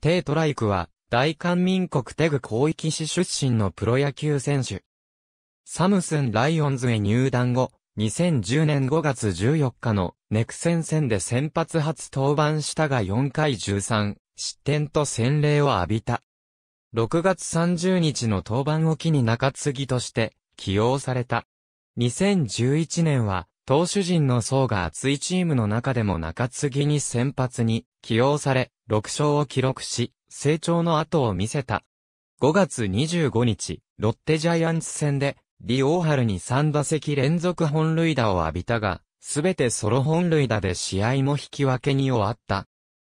テイトライクは、大韓民国テグ広域市出身のプロ野球選手。サムスンライオンズへ入団後、2010年5月14日のネクセン戦で先発初登板したが4回13、失点と洗礼を浴びた。6月30日の登板を機に中継ぎとして起用された。2011年は投手陣の層が厚いチームの中でも中継ぎに先発に起用され、6勝を記録し、成長の後を見せた。5月25日、ロッテジャイアンツ戦で、リオーハルに3打席連続本塁打を浴びたが、すべてソロ本塁打で試合も引き分けに終わった。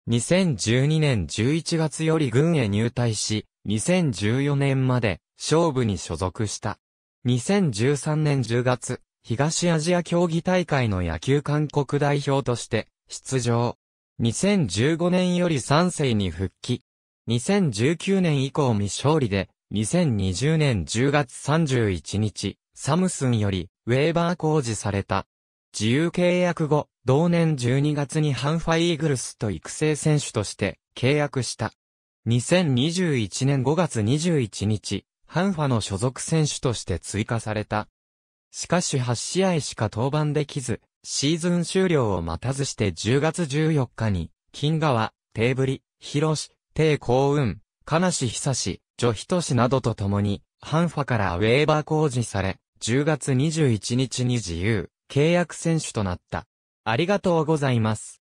2012年11月より軍へ入隊し、2014年まで勝負に所属した。2013年10月、東アジア競技大会の野球韓国代表として出場。2015年より3世に復帰。2019年以降未勝利で、2020年10月31日、サムスンより、ウェーバー工事された。自由契約後、同年12月にハンファイーグルスと育成選手として契約した。2021年5月21日、ハンファの所属選手として追加された。しかし8試合しか登板できず、シーズン終了を待たずして10月14日に、金川、テーブリ、広し、帝幸運、金志久志、女トシなどと共に、ハンファからウェーバー工事され、10月21日に自由、契約選手となった。ありがとうございます。